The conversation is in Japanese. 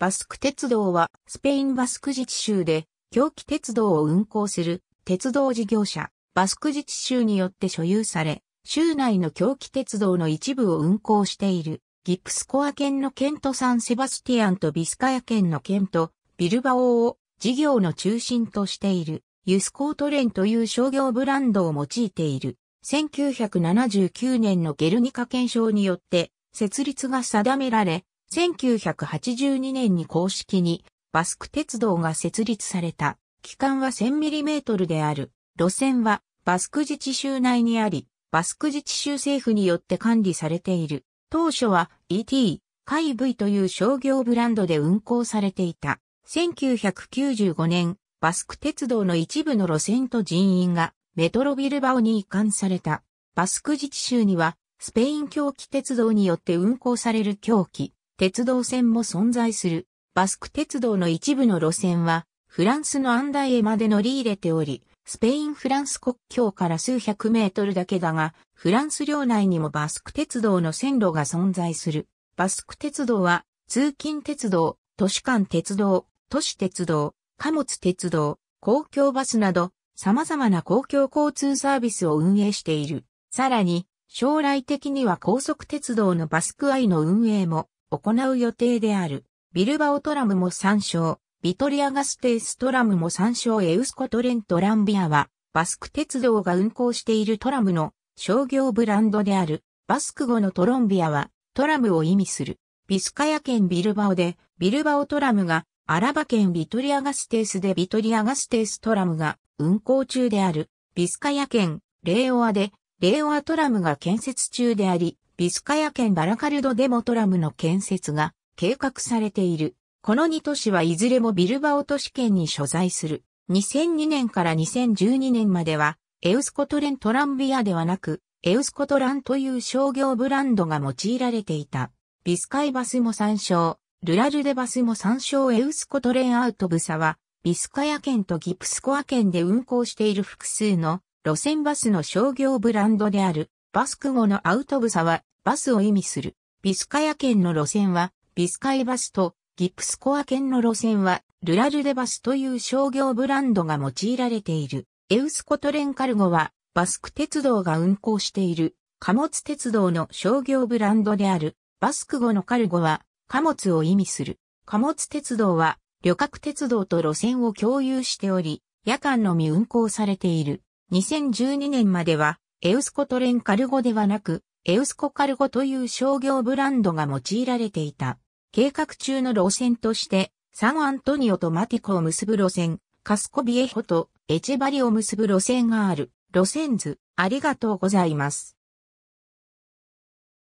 バスク鉄道はスペインバスク自治州で狂気鉄道を運行する鉄道事業者バスク自治州によって所有され、州内の狂気鉄道の一部を運行しているギプスコア県の県とサンセバスティアンとビスカヤ県の県とビルバオを事業の中心としているユスコートレンという商業ブランドを用いている。1979年のゲルニカ憲章によって設立が定められ、1982年に公式にバスク鉄道が設立された。期間は 1000mm である。路線はバスク自治州内にあり、バスク自治州政府によって管理されている。当初は ET、海 V という商業ブランドで運行されていた。1995年、バスク鉄道の一部の路線と人員がメトロビルバオに移管された。バスク自治州にはスペイン狂気鉄道によって運行される狂気、鉄道線も存在する。バスク鉄道の一部の路線は、フランスのアンダイエまで乗り入れており、スペイン・フランス国境から数百メートルだけだが、フランス領内にもバスク鉄道の線路が存在する。バスク鉄道は、通勤鉄道、都市間鉄道、都市鉄道、貨物鉄道、公共バスなど、様々な公共交通サービスを運営している。さらに、将来的には高速鉄道のバスクアイの運営も行う予定である。ビルバオトラムも参照、ビトリアガステーストラムも参照エウスコトレントランビアは、バスク鉄道が運行しているトラムの商業ブランドである、バスク語のトロンビアはトラムを意味する。ビスカヤ県ビルバオで、ビルバオトラムが、アラバ県ビトリアガステースでビトリアガステーストラムが運行中である。ビスカヤ県、レオアで、レオアトラムが建設中であり、ビスカヤ県バラカルド・デモトラムの建設が計画されている。この2都市はいずれもビルバオ都市圏に所在する。2002年から2012年までは、エウスコトレントランビアではなく、エウスコトランという商業ブランドが用いられていた。ビスカイバスも参照、ルラルデバスも参照エウスコトレンアウトブサは、ビスカヤ県とギプスコア県で運行している複数の路線バスの商業ブランドである。バスク語のアウトブサはバスを意味する。ビスカヤ県の路線はビスカイバスとギプスコア県の路線はルラルデバスという商業ブランドが用いられている。エウスコトレンカルゴはバスク鉄道が運行している貨物鉄道の商業ブランドである。バスク語のカルゴは貨物を意味する。貨物鉄道は旅客鉄道と路線を共有しており、夜間のみ運行されている。2012年まではエウスコトレンカルゴではなく、エウスコカルゴという商業ブランドが用いられていた。計画中の路線として、サンアントニオとマティコを結ぶ路線、カスコビエホとエチェバリを結ぶ路線がある。路線図、ありがとうございます。